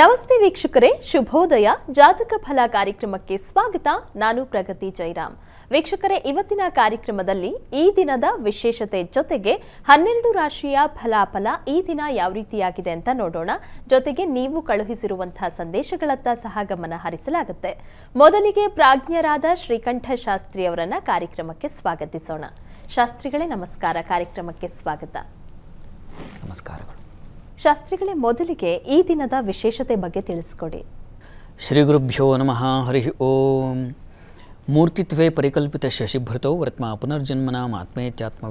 ನಮಸ್ತೆ ವೀಕ್ಷಕರೇ ಶುಭೋದಯ ಜಾತಕ ಫಲ ಕಾರ್ಯಕ್ರಮಕ್ಕೆ ಸ್ವಾಗತ ನಾನು ಪ್ರಗತಿ ಜೈರಾಮ್ ವೀಕ್ಷಕರೇ ಇವತ್ತಿನ ಕಾರ್ಯಕ್ರಮದಲ್ಲಿ ಈ ದಿನದ ವಿಶೇಷತೆ ಜೊತೆಗೆ ಹನ್ನೆರಡು ರಾಶಿಯ ಫಲಾಫಲ ಈ ದಿನ ಯಾವ ರೀತಿಯಾಗಿದೆ ಅಂತ ನೋಡೋಣ ಜೊತೆಗೆ ನೀವು ಕಳುಹಿಸಿರುವಂತಹ ಸಂದೇಶಗಳತ್ತ ಸಹ ಗಮನ ಹರಿಸಲಾಗುತ್ತೆ ಮೊದಲಿಗೆ ಪ್ರಾಜ್ಞರಾದ ಶ್ರೀಕಂಠ ಶಾಸ್ತ್ರಿ ಅವರನ್ನ ಕಾರ್ಯಕ್ರಮಕ್ಕೆ ಸ್ವಾಗತಿಸೋಣ ಶಾಸ್ತ್ರಿಗಳೇ ನಮಸ್ಕಾರ ಕಾರ್ಯಕ್ರಮಕ್ಕೆ ಸ್ವಾಗತ ನಮಸ್ಕಾರಗಳು ಶಾಸ್ತ್ರಿಗಳೇ ಮೊದಲಿಗೆ ಈ ದಿನದ ವಿಶೇಷತೆ ಬಗ್ಗೆ ತಿಳಿಸ್ಕೊಡಿ ಶ್ರೀ ಗುರುಭ್ಯೋ ನಮಃ ಹರಿ ಓಂ ಮೂರ್ತಿತ್ವೇ ಪರಿಕಲ್ಪಿತ ಶಶಿಭೃತೌ ವ್ರತ್ಮ ಪುನರ್ಜನ್ಮನಾಂ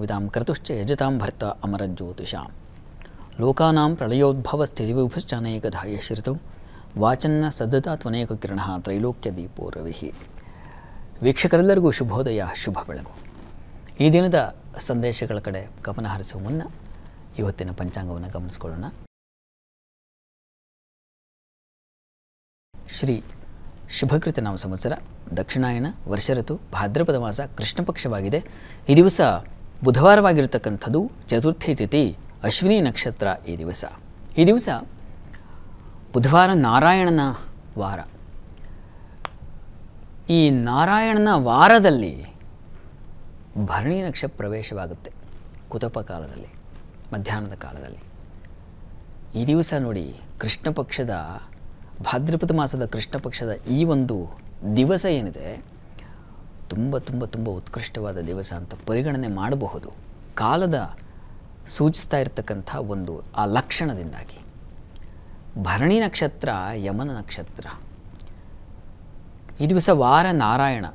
ವಿಧಾಂ ಕರ್ತುಶ್ಚ ಯಜತಾಂ ಭರ್ತ ಅಮರಜ್ಯೋತಿಷಾಂ ಲೋಕಾನಾಂ ಪ್ರಳಯೋದ್ಭವ ಸ್ಥಿತಿವಿಭಶ್ಚಾನೇಕಧಾಯಶ್ರಿತೌ ವಾಚನ್ನ ಸದ್ಧತಾ ತ್ವನೇಕ ಕಿರಣ ತ್ರೈಲೋಕ್ಯ ರವಿಹಿ ವೀಕ್ಷಕರೆಲ್ಲರಿಗೂ ಶುಭೋದಯ ಶುಭ ಬೆಳಗು ಈ ದಿನದ ಸಂದೇಶಗಳ ಕಡೆ ಗಮನ ಹರಿಸುವ ಮುನ್ನ ಇವತ್ತಿನ ಪಂಚಾಂಗವನ್ನು ಗಮನಿಸ್ಕೊಳ್ಳೋಣ ಶ್ರೀ ಶುಭಕೃತ ನಾಮ ಸಂವತ್ಸರ ದಕ್ಷಿಣಾಯನ ವರ್ಷ ಋತು ಭಾದ್ರಪದ ಮಾಸ ಕೃಷ್ಣಪಕ್ಷವಾಗಿದೆ ಈ ದಿವಸ ಬುಧವಾರವಾಗಿರತಕ್ಕಂಥದ್ದು ಚತುರ್ಥಿ ತಿಥಿ ಅಶ್ವಿನಿ ನಕ್ಷತ್ರ ಈ ದಿವಸ ಈ ದಿವಸ ಬುಧವಾರ ನಾರಾಯಣನ ವಾರ ಈ ನಾರಾಯಣನ ವಾರದಲ್ಲಿ ಭರಣಿ ನಕ್ಷ ಪ್ರವೇಶವಾಗುತ್ತೆ ಕುತಪ ಕಾಲದಲ್ಲಿ ಮಧ್ಯಾಹ್ನದ ಕಾಲದಲ್ಲಿ ಈ ದಿವಸ ನೋಡಿ ಕೃಷ್ಣ ಪಕ್ಷದ ಭಾದ್ರಪದ ಮಾಸದ ಕೃಷ್ಣ ಪಕ್ಷದ ಈ ಒಂದು ದಿವಸ ಏನಿದೆ ತುಂಬ ತುಂಬ ತುಂಬ ಉತ್ಕೃಷ್ಟವಾದ ದಿವಸ ಅಂತ ಪರಿಗಣನೆ ಮಾಡಬಹುದು ಕಾಲದ ಸೂಚಿಸ್ತಾ ಇರತಕ್ಕಂಥ ಒಂದು ಆ ಲಕ್ಷಣದಿಂದಾಗಿ ಭರಣಿ ನಕ್ಷತ್ರ ಯಮನ ನಕ್ಷತ್ರ ಈ ದಿವಸ ವಾರ ನಾರಾಯಣ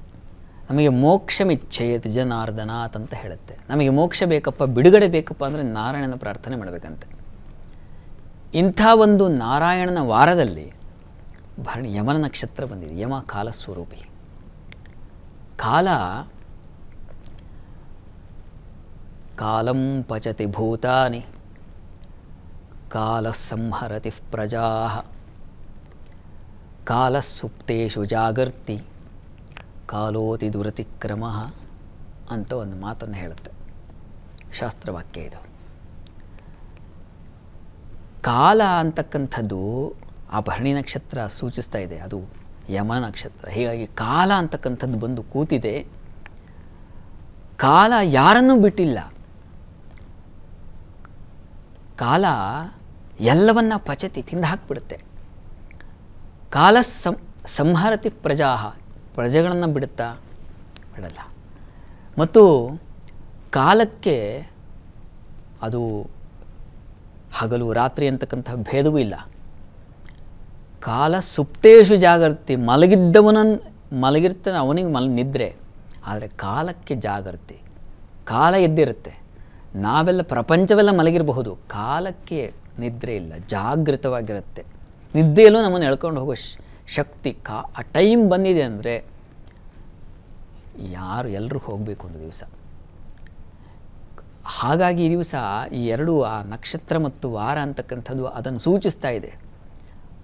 ನಮಗೆ ಮೋಕ್ಷಮಿಚ್ಛೆಯತ್ ಜನಾರ್ದನಾಥ್ ಅಂತ ಹೇಳುತ್ತೆ ನಮಗೆ ಮೋಕ್ಷ ಬೇಕಪ್ಪ ಬಿಡುಗಡೆ ಬೇಕಪ್ಪ ಅಂದರೆ ನಾರಾಯಣನ ಪ್ರಾರ್ಥನೆ ಮಾಡಬೇಕಂತೆ ಇಂಥ ಒಂದು ನಾರಾಯಣನ ವಾರದಲ್ಲಿ ಭರಣಿ ಯಮನ ನಕ್ಷತ್ರ ಬಂದಿದೆ ಯಮ ಕಾಲ ಸ್ವರೂಪಿ ಕಾಲ ಕಾಲಂ ಪಚತಿ ಭೂತಾನಿ ಕಾಲ ಸಂಹರತಿ ಪ್ರಜಾ ಸುಪ್ತೇಶು ಜಾಗರ್ತಿ ಕಾಲೋತಿ ಕ್ರಮ ಅಂತ ಒಂದು ಮಾತನ್ನು ಹೇಳುತ್ತೆ ಶಾಸ್ತ್ರವಾಕ್ಯ ಇದು ಕಾಲ ಅಂತಕ್ಕಂಥದ್ದು ಆ ಭರಣಿ ನಕ್ಷತ್ರ ಸೂಚಿಸ್ತಾ ಇದೆ ಅದು ಯಮನ ನಕ್ಷತ್ರ ಹೀಗಾಗಿ ಕಾಲ ಅಂತಕ್ಕಂಥದ್ದು ಬಂದು ಕೂತಿದೆ ಕಾಲ ಯಾರನ್ನೂ ಬಿಟ್ಟಿಲ್ಲ ಕಾಲ ಎಲ್ಲವನ್ನ ಪಚತಿ ತಿಂದು ಹಾಕಿಬಿಡುತ್ತೆ ಕಾಲ ಸಂ ಸಂಹರತಿ ಪ್ರಜಾ ಪ್ರಜೆಗಳನ್ನು ಬಿಡುತ್ತಾ ಬಿಡಲ್ಲ ಮತ್ತು ಕಾಲಕ್ಕೆ ಅದು ಹಗಲು ರಾತ್ರಿ ಅಂತಕ್ಕಂಥ ಭೇದವೂ ಇಲ್ಲ ಕಾಲ ಸುಪ್ತೇಶು ಜಾಗೃತಿ ಮಲಗಿದ್ದವನ ಮಲಗಿರ್ತಾನೆ ಅವನಿಗೆ ಮಲ ನಿದ್ರೆ ಆದರೆ ಕಾಲಕ್ಕೆ ಜಾಗೃತಿ ಕಾಲ ಎದ್ದಿರುತ್ತೆ ನಾವೆಲ್ಲ ಪ್ರಪಂಚವೆಲ್ಲ ಮಲಗಿರಬಹುದು ಕಾಲಕ್ಕೆ ನಿದ್ರೆ ಇಲ್ಲ ಜಾಗೃತವಾಗಿರುತ್ತೆ ನಿದ್ದೆಯಲ್ಲೂ ನಮ್ಮನ್ನು ಎಳ್ಕೊಂಡು ಹೋಗೋ ಶಕ್ತಿ ಕಾ ಆ ಟೈಮ್ ಬಂದಿದೆ ಅಂದರೆ ಯಾರು ಎಲ್ಲರೂ ಹೋಗಬೇಕು ಒಂದು ದಿವಸ ಹಾಗಾಗಿ ಈ ದಿವಸ ಈ ಎರಡು ಆ ನಕ್ಷತ್ರ ಮತ್ತು ವಾರ ಅಂತಕ್ಕಂಥದ್ದು ಅದನ್ನು ಸೂಚಿಸ್ತಾ ಇದೆ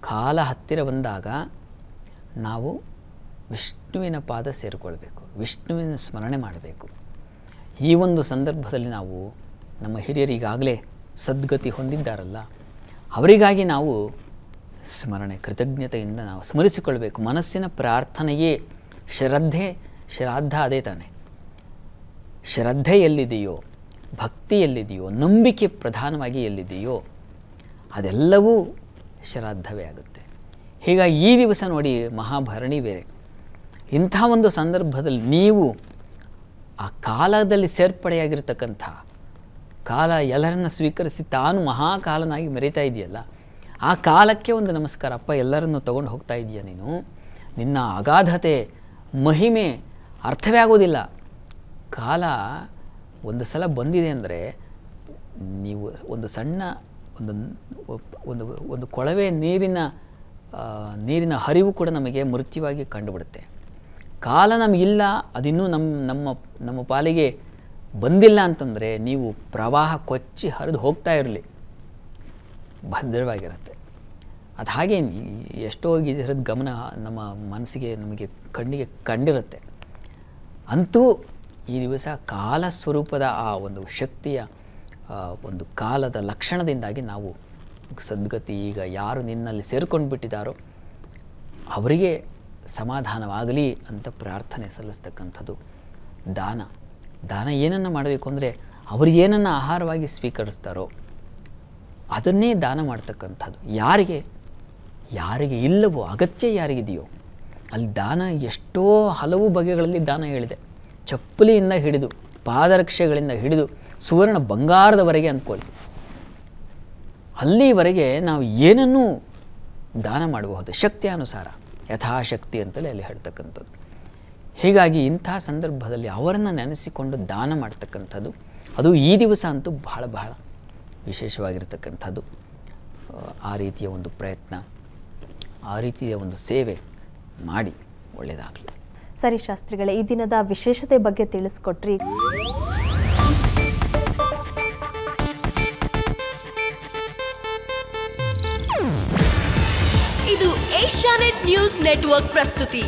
ಕಾಲ ಹತ್ತಿರ ಬಂದಾಗ ನಾವು ವಿಷ್ಣುವಿನ ಪಾದ ಸೇರಿಕೊಳ್ಬೇಕು ವಿಷ್ಣುವಿನ ಸ್ಮರಣೆ ಮಾಡಬೇಕು ಈ ಒಂದು ಸಂದರ್ಭದಲ್ಲಿ ನಾವು ನಮ್ಮ ಹಿರಿಯರಿಗಾಗಲೇ ಸದ್ಗತಿ ಹೊಂದಿದ್ದಾರಲ್ಲ ಅವರಿಗಾಗಿ ನಾವು ಸ್ಮರಣೆ ಕೃತಜ್ಞತೆಯಿಂದ ನಾವು ಸ್ಮರಿಸಿಕೊಳ್ಬೇಕು ಮನಸ್ಸಿನ ಪ್ರಾರ್ಥನೆಯೇ ಶ್ರದ್ಧೆ ಶ್ರಾದ್ದ ಅದೇ ತಾನೆ ಶ್ರದ್ಧೆ ಎಲ್ಲಿದೆಯೋ ಭಕ್ತಿ ಎಲ್ಲಿದೆಯೋ ನಂಬಿಕೆ ಪ್ರಧಾನವಾಗಿ ಎಲ್ಲಿದೆಯೋ ಅದೆಲ್ಲವೂ ಶ್ರಾದ್ದವೇ ಆಗುತ್ತೆ ಹೀಗಾಗಿ ಈ ದಿವಸ ನೋಡಿ ಮಹಾಭರಣಿ ಬೇರೆ ಇಂಥ ಒಂದು ಸಂದರ್ಭದಲ್ಲಿ ನೀವು ಆ ಕಾಲದಲ್ಲಿ ಸೇರ್ಪಡೆಯಾಗಿರ್ತಕ್ಕಂಥ ಕಾಲ ಎಲ್ಲರನ್ನ ಸ್ವೀಕರಿಸಿ ತಾನು ಮಹಾಕಾಲನಾಗಿ ಮೆರೀತಾ ಇದೆಯಲ್ಲ ಆ ಕಾಲಕ್ಕೆ ಒಂದು ನಮಸ್ಕಾರ ಅಪ್ಪ ಎಲ್ಲರನ್ನು ತಗೊಂಡು ಹೋಗ್ತಾ ಇದ್ದೀಯ ನೀನು ನಿನ್ನ ಅಗಾಧತೆ ಮಹಿಮೆ ಅರ್ಥವೇ ಆಗೋದಿಲ್ಲ ಕಾಲ ಒಂದು ಸಲ ಬಂದಿದೆ ಅಂದರೆ ನೀವು ಒಂದು ಸಣ್ಣ ಒಂದು ಒಂದು ಒಂದು ಕೊಳವೆ ನೀರಿನ ನೀರಿನ ಹರಿವು ಕೂಡ ನಮಗೆ ಮೃತ್ಯುವಾಗಿ ಕಂಡುಬಿಡುತ್ತೆ ಕಾಲ ನಮಗಿಲ್ಲ ಅದಿನ್ನೂ ನಮ್ಮ ನಮ್ಮ ನಮ್ಮ ಪಾಲಿಗೆ ಬಂದಿಲ್ಲ ಅಂತಂದರೆ ನೀವು ಪ್ರವಾಹ ಕೊಚ್ಚಿ ಹರಿದು ಹೋಗ್ತಾ ಇರಲಿ ಭದ್ರವಾಗಿರುತ್ತೆ ಅದು ಹಾಗೆ ಎಷ್ಟೋ ಇದರದ್ದು ಗಮನ ನಮ್ಮ ಮನಸ್ಸಿಗೆ ನಮಗೆ ಕಣ್ಣಿಗೆ ಕಂಡಿರುತ್ತೆ ಅಂತೂ ಈ ದಿವಸ ಕಾಲ ಸ್ವರೂಪದ ಆ ಒಂದು ಶಕ್ತಿಯ ಒಂದು ಕಾಲದ ಲಕ್ಷಣದಿಂದಾಗಿ ನಾವು ಸದ್ಗತಿ ಈಗ ಯಾರು ನಿನ್ನಲ್ಲಿ ಸೇರಿಕೊಂಡು ಬಿಟ್ಟಿದ್ದಾರೋ ಅವರಿಗೆ ಸಮಾಧಾನವಾಗಲಿ ಅಂತ ಪ್ರಾರ್ಥನೆ ಸಲ್ಲಿಸ್ತಕ್ಕಂಥದ್ದು ದಾನ ದಾನ ಏನನ್ನು ಮಾಡಬೇಕು ಅಂದರೆ ಅವರು ಏನನ್ನು ಆಹಾರವಾಗಿ ಸ್ವೀಕರಿಸ್ತಾರೋ ಅದನ್ನೇ ದಾನ ಮಾಡ್ತಕ್ಕಂಥದ್ದು ಯಾರಿಗೆ ಯಾರಿಗೆ ಇಲ್ಲವೋ ಅಗತ್ಯ ಯಾರಿಗಿದೆಯೋ ಅಲ್ಲಿ ದಾನ ಎಷ್ಟೋ ಹಲವು ಬಗೆಗಳಲ್ಲಿ ದಾನ ಹೇಳಿದೆ ಚಪ್ಪಲಿಯಿಂದ ಹಿಡಿದು ಪಾದರಕ್ಷೆಗಳಿಂದ ಹಿಡಿದು ಸುವರ್ಣ ಬಂಗಾರದವರೆಗೆ ಅಂದ್ಕೊಳ್ಳಿ ಅಲ್ಲಿವರೆಗೆ ನಾವು ಏನನ್ನೂ ದಾನ ಮಾಡಬಹುದು ಅನುಸಾರ ಯಥಾಶಕ್ತಿ ಅಂತಲೇ ಅಲ್ಲಿ ಹೇಳ್ತಕ್ಕಂಥದ್ದು ಹೀಗಾಗಿ ಇಂಥ ಸಂದರ್ಭದಲ್ಲಿ ಅವರನ್ನು ನೆನೆಸಿಕೊಂಡು ದಾನ ಮಾಡ್ತಕ್ಕಂಥದ್ದು ಅದು ಈ ದಿವಸ ಅಂತೂ ಬಹಳ ಬಹಳ ವಿಶೇಷವಾಗಿರ್ತಕ್ಕಂಥದ್ದು ಆ ರೀತಿಯ ಒಂದು ಪ್ರಯತ್ನ ಆ ರೀತಿಯ ಒಂದು ಸೇವೆ ಮಾಡಿ ಒಳ್ಳೆಯದಾಗಲಿ ಸರಿ ಶಾಸ್ತ್ರಿಗಳೇ ಈ ದಿನದ ವಿಶೇಷತೆ ಬಗ್ಗೆ ತಿಳಿಸ್ಕೊಟ್ರಿ ಇದು ಏಷ್ಯಾನೆಟ್ ನ್ಯೂಸ್ ನೆಟ್ವರ್ಕ್ ಪ್ರಸ್ತುತಿ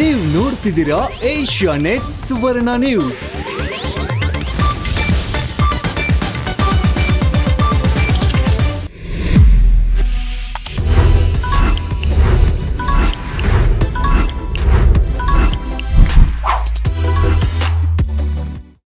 ನೀವು ನೋಡ್ತಿದ್ದೀರಾ ನೆಟ್ ಸುವರ್ಣ ನ್ಯೂಸ್